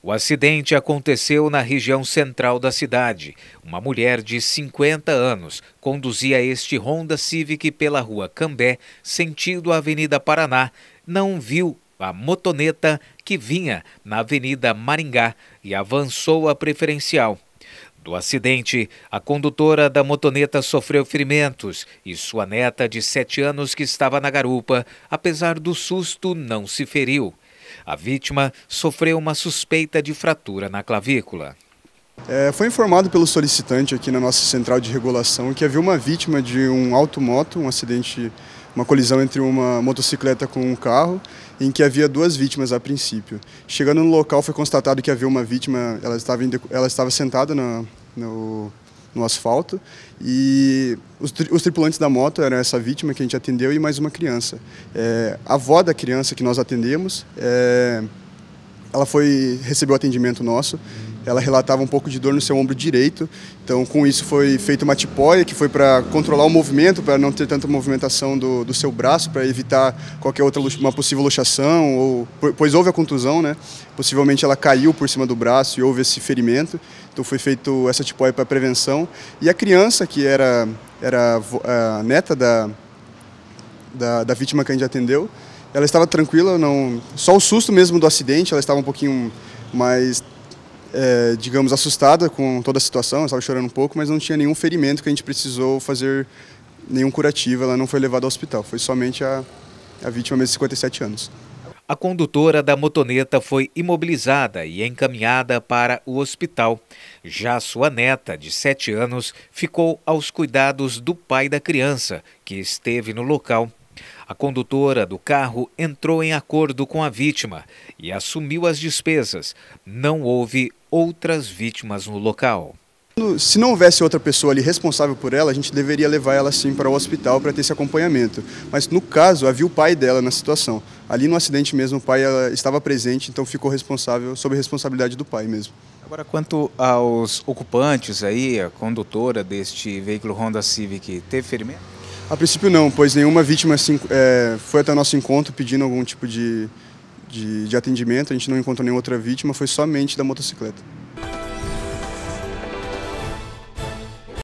O acidente aconteceu na região central da cidade. Uma mulher de 50 anos conduzia este Honda Civic pela rua Cambé, sentido a Avenida Paraná, não viu a motoneta que vinha na Avenida Maringá e avançou a preferencial. Do acidente, a condutora da motoneta sofreu ferimentos e sua neta de 7 anos que estava na garupa, apesar do susto, não se feriu. A vítima sofreu uma suspeita de fratura na clavícula. É, foi informado pelo solicitante aqui na nossa central de regulação que havia uma vítima de um automoto, um acidente, uma colisão entre uma motocicleta com um carro, em que havia duas vítimas a princípio. Chegando no local foi constatado que havia uma vítima, ela estava, ela estava sentada no no asfalto e os, tri os, tripulantes da moto eram essa vítima que a gente atendeu e mais uma criança. É, a avó da criança que nós atendemos, é, ela foi recebeu atendimento nosso ela relatava um pouco de dor no seu ombro direito. Então, com isso foi feita uma tipóia que foi para controlar o movimento, para não ter tanta movimentação do, do seu braço, para evitar qualquer outra uma possível luxação ou pois houve a contusão, né? Possivelmente ela caiu por cima do braço e houve esse ferimento. Então foi feito essa tipóia para prevenção. E a criança que era era a neta da da, da vítima que a gente atendeu, ela estava tranquila, não só o susto mesmo do acidente, ela estava um pouquinho mais é, digamos, assustada com toda a situação, estava chorando um pouco, mas não tinha nenhum ferimento que a gente precisou fazer nenhum curativo, ela não foi levada ao hospital, foi somente a, a vítima mesmo de 57 anos. A condutora da motoneta foi imobilizada e é encaminhada para o hospital. Já sua neta, de 7 anos, ficou aos cuidados do pai da criança, que esteve no local a condutora do carro entrou em acordo com a vítima e assumiu as despesas. Não houve outras vítimas no local. Se não houvesse outra pessoa ali responsável por ela, a gente deveria levar ela sim para o hospital para ter esse acompanhamento. Mas no caso, havia o pai dela na situação. Ali no acidente mesmo, o pai estava presente, então ficou responsável, sob responsabilidade do pai mesmo. Agora, quanto aos ocupantes aí, a condutora deste veículo Honda Civic, teve ferimento? A princípio não, pois nenhuma vítima assim, é, foi até nosso encontro pedindo algum tipo de, de, de atendimento. A gente não encontrou nenhuma outra vítima, foi somente da motocicleta.